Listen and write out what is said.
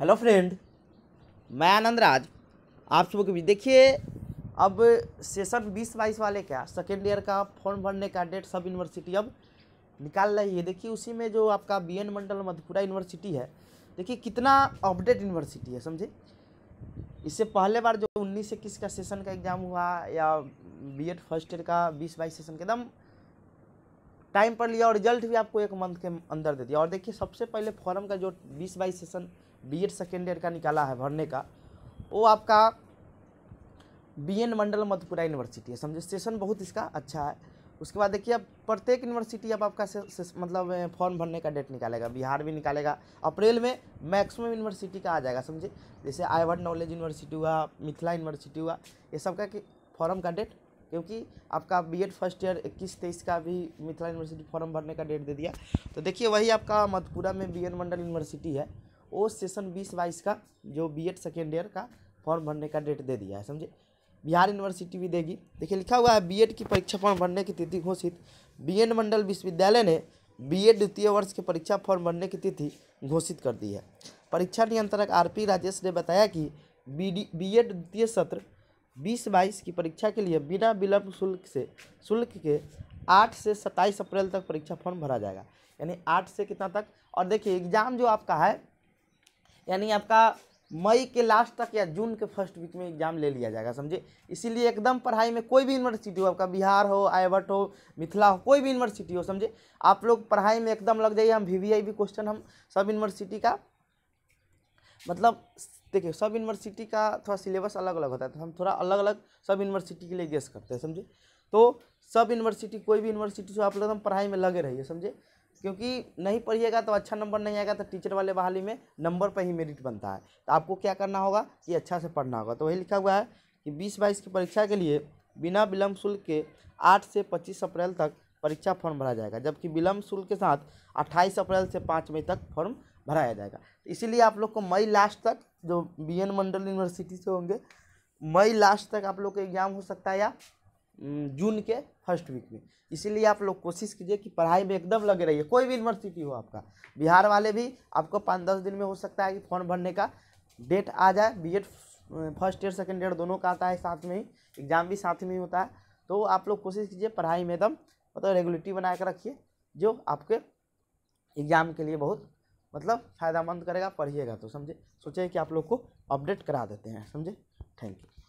hello friend मैं आनंद राज आप सबको भी देखिए अब सेशन बीस बाईस वाले का सेकेंड ईयर का फॉर्म भरने का डेट सब यूनिवर्सिटी अब निकाल रही है देखिए उसी में जो आपका B N Mandal Madhupura university है देखिए कितना अपडेट यूनिवर्सिटी है समझे इससे पहले बार जो उन्नीस इक्कीस का सेशन का एग्ज़ाम हुआ या बी एड फर्स्ट ईयर का बीस बाईस सेशन का एकदम टाइम पर लिया और रिजल्ट भी आपको एक मंथ के अंदर दे दिया और देखिए सबसे पहले फॉरम का जो बीस बाईस session B Ed second year का निकाला है भरने का वो आपका B N Mandal Madhupura university है समझे सेशन बहुत इसका अच्छा है उसके बाद देखिए अब प्रत्येक यूनिवर्सिटी अब आपका से, से, मतलब फॉर्म भरने का डेट निकालेगा बिहार भी निकालेगा अप्रैल में मैक्सिमम यूनिवर्सिटी का आ जाएगा समझे जैसे आईवर्ड नॉलेज यूनिवर्सिटी हुआ मिथिला यूनिवर्सिटी हुआ ये सब का फॉर्म का डेट क्योंकि आपका बी एड फर्स्ट ईयर इक्कीस तेईस का भी मिथिला यूनिवर्सिटी फॉर्म भरने का डेट दे दिया तो देखिए वही आपका मधपुरा में बी एन मंडल यूनिवर्सिटी है वो सेशन बीस बाईस का जो बी एड सेकेंड ईयर का फॉर्म भरने का डेट दे दिया है समझे बिहार यूनिवर्सिटी भी देगी देखिए लिखा हुआ है बी की परीक्षा फॉर्म भरने की तिथि घोषित बी मंडल विश्वविद्यालय ने बी द्वितीय वर्ष के परीक्षा फॉर्म भरने की तिथि घोषित कर दी है परीक्षा नियंत्रक आर राजेश ने बताया कि बी डी द्वितीय सत्र बीस बाईस की परीक्षा के लिए बिना विलम्ब शुल्क से शुल्क के आठ से सत्ताईस अप्रैल तक परीक्षा फॉर्म भरा जाएगा यानी आठ से कितना तक और देखिए एग्ज़ाम जो आपका है यानी आपका मई के लास्ट तक या जून के फर्स्ट वीक में एग्जाम ले लिया जाएगा समझे इसीलिए एकदम पढ़ाई में कोई भी यूनिवर्सिटी हो आपका बिहार हो आईवट हो मिथिला हो कोई भी यूनिवर्सिटी हो समझे आप लोग पढ़ाई में एकदम लग जाइए हम वी वी आई भी क्वेश्चन हम सब यूनिवर्सिटी का मतलब देखिए सब यूनिवर्सिटी का थोड़ा सिलेबस अलग अलग होता है तो हम थोड़ा अलग अलग सब यूनिवर्सिटी के लिए गेस करते हैं समझे तो सब यूनिवर्सिटी कोई भी यूनिवर्सिटी से आप लोग एकदम पढ़ाई में लगे रहिए समझे क्योंकि नहीं पढ़िएगा तो अच्छा नंबर नहीं आएगा तो टीचर वाले बहाली में नंबर पर ही मेरिट बनता है तो आपको क्या करना होगा कि अच्छा से पढ़ना होगा तो वही लिखा हुआ है कि बीस बाईस की परीक्षा के लिए बिना विलम्ब शुल्क के आठ से पच्चीस अप्रैल तक परीक्षा फॉर्म भरा जाएगा जबकि विलम्ब शुल्क के साथ अट्ठाईस अप्रैल से पाँच मई तक फॉर्म भराया जाएगा इसीलिए आप लोग को मई लास्ट तक जो बी एन मंडल यूनिवर्सिटी से होंगे मई लास्ट तक आप लोग का एग्ज़ाम हो सकता है या जून के फर्स्ट वीक में इसीलिए आप लोग कोशिश कीजिए कि पढ़ाई में एकदम लगे रहिए कोई भी यूनिवर्सिटी हो आपका बिहार वाले भी आपको पाँच दस दिन में हो सकता है कि फॉर्म भरने का डेट आ जाए B first year second year दोनों का आता है साथ में ही एग्ज़ाम भी साथ में ही होता है तो आप लोग कोशिश कीजिए पढ़ाई में एकदम मतलब रेगुलेटिव बना कर रखिए जो आपके एग्ज़ाम के लिए बहुत मतलब फ़ायदा मंद करेगा पढ़िएगा तो समझे सोचिए कि आप लोग को अपडेट करा देते हैं समझे थैंक यू